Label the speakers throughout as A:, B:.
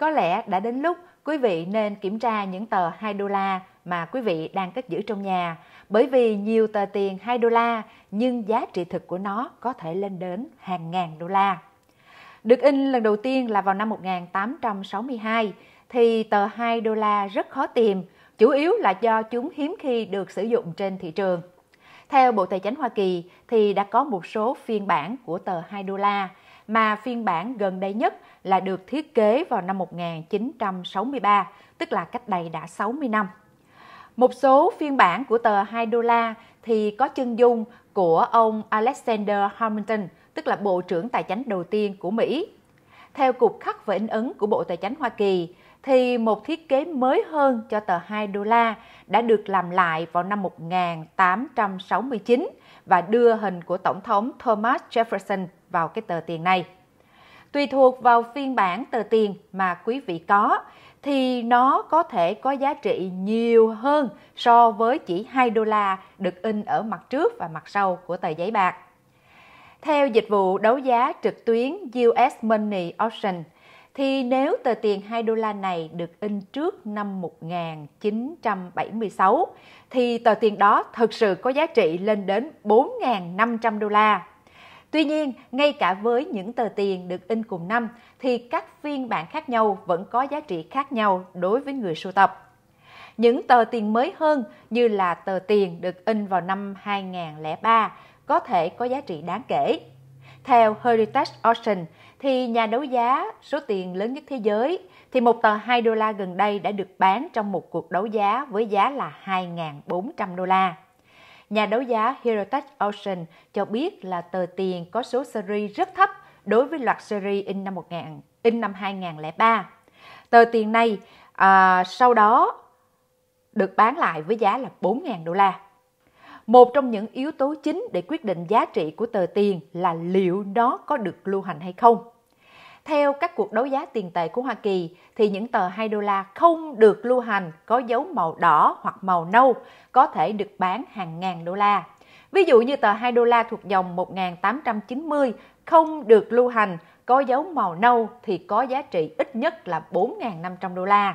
A: Có lẽ đã đến lúc quý vị nên kiểm tra những tờ 2 đô la mà quý vị đang cất giữ trong nhà, bởi vì nhiều tờ tiền 2 đô la nhưng giá trị thực của nó có thể lên đến hàng ngàn đô la. Được in lần đầu tiên là vào năm 1862 thì tờ 2 đô la rất khó tìm, chủ yếu là do chúng hiếm khi được sử dụng trên thị trường. Theo Bộ Tài chính Hoa Kỳ thì đã có một số phiên bản của tờ 2 đô la mà phiên bản gần đây nhất là được thiết kế vào năm 1963, tức là cách đây đã 60 năm. Một số phiên bản của tờ 2 đô la thì có chân dung của ông Alexander Hamilton, tức là Bộ trưởng Tài chánh đầu tiên của Mỹ. Theo Cục Khắc và In ấn của Bộ Tài chánh Hoa Kỳ, thì một thiết kế mới hơn cho tờ 2 đô la đã được làm lại vào năm 1869 và đưa hình của Tổng thống Thomas Jefferson vào cái tờ tiền này. Tùy thuộc vào phiên bản tờ tiền mà quý vị có thì nó có thể có giá trị nhiều hơn so với chỉ 2 đô la được in ở mặt trước và mặt sau của tờ giấy bạc. Theo dịch vụ đấu giá trực tuyến US Money Auction, thì nếu tờ tiền 2 đô la này được in trước năm 1976 thì tờ tiền đó thực sự có giá trị lên đến 4.500 đô la. Tuy nhiên, ngay cả với những tờ tiền được in cùng năm thì các phiên bản khác nhau vẫn có giá trị khác nhau đối với người sưu tập. Những tờ tiền mới hơn như là tờ tiền được in vào năm 2003 có thể có giá trị đáng kể. Theo Heritage Auction thì nhà đấu giá số tiền lớn nhất thế giới thì một tờ 2 đô la gần đây đã được bán trong một cuộc đấu giá với giá là 2.400 đô la. Nhà đấu giá Herotech Ocean cho biết là tờ tiền có số series rất thấp đối với loạt series in năm 1000, in năm 2003. Tờ tiền này à, sau đó được bán lại với giá là 4.000 đô la. Một trong những yếu tố chính để quyết định giá trị của tờ tiền là liệu nó có được lưu hành hay không. Theo các cuộc đấu giá tiền tệ của Hoa Kỳ, thì những tờ 2 đô la không được lưu hành có dấu màu đỏ hoặc màu nâu có thể được bán hàng ngàn đô la. Ví dụ như tờ 2 đô la thuộc dòng 1890 không được lưu hành có dấu màu nâu thì có giá trị ít nhất là 4.500 đô la.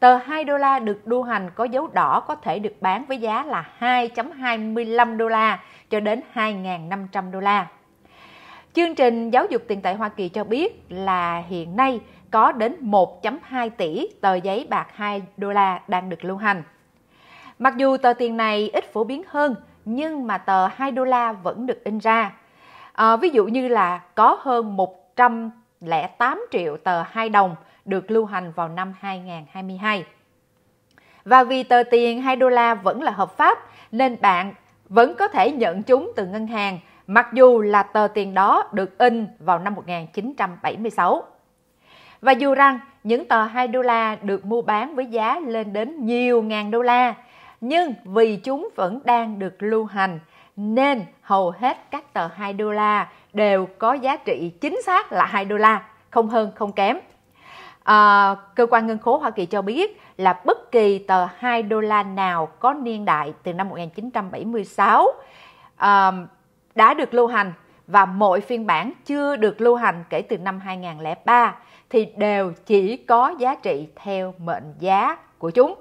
A: Tờ 2 đô la được lưu hành có dấu đỏ có thể được bán với giá là 2.25 đô la cho đến 2.500 đô la. Chương trình giáo dục tiền tệ Hoa Kỳ cho biết là hiện nay có đến 1.2 tỷ tờ giấy bạc 2 đô la đang được lưu hành. Mặc dù tờ tiền này ít phổ biến hơn, nhưng mà tờ 2 đô la vẫn được in ra. À, ví dụ như là có hơn 108 triệu tờ 2 đồng được lưu hành vào năm 2022. Và vì tờ tiền 2 đô la vẫn là hợp pháp nên bạn vẫn có thể nhận chúng từ ngân hàng mặc dù là tờ tiền đó được in vào năm 1976. Và dù rằng những tờ 2 đô la được mua bán với giá lên đến nhiều ngàn đô la, nhưng vì chúng vẫn đang được lưu hành nên hầu hết các tờ 2 đô la đều có giá trị chính xác là 2 đô la, không hơn không kém. À, cơ quan ngân khố Hoa Kỳ cho biết là bất kỳ tờ 2 đô la nào có niên đại từ năm 1976 à, đã được lưu hành và mọi phiên bản chưa được lưu hành kể từ năm 2003 thì đều chỉ có giá trị theo mệnh giá của chúng.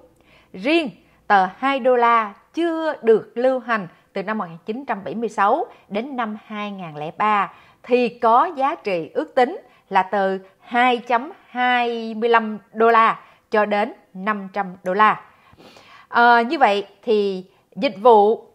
A: Riêng tờ 2 đô la chưa được lưu hành từ năm 1976 đến năm 2003 thì có giá trị ước tính là từ 2.25 đô la cho đến 500 đô la. À, như vậy thì dịch vụ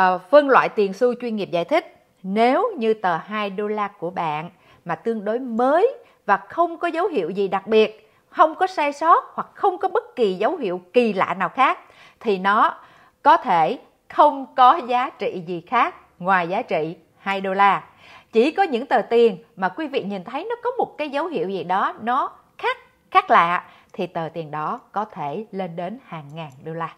A: Ờ, phân loại tiền xu chuyên nghiệp giải thích nếu như tờ 2 đô la của bạn mà tương đối mới và không có dấu hiệu gì đặc biệt không có sai sót hoặc không có bất kỳ dấu hiệu kỳ lạ nào khác thì nó có thể không có giá trị gì khác ngoài giá trị 2 đô la. Chỉ có những tờ tiền mà quý vị nhìn thấy nó có một cái dấu hiệu gì đó nó khác khác lạ thì tờ tiền đó có thể lên đến hàng ngàn đô la.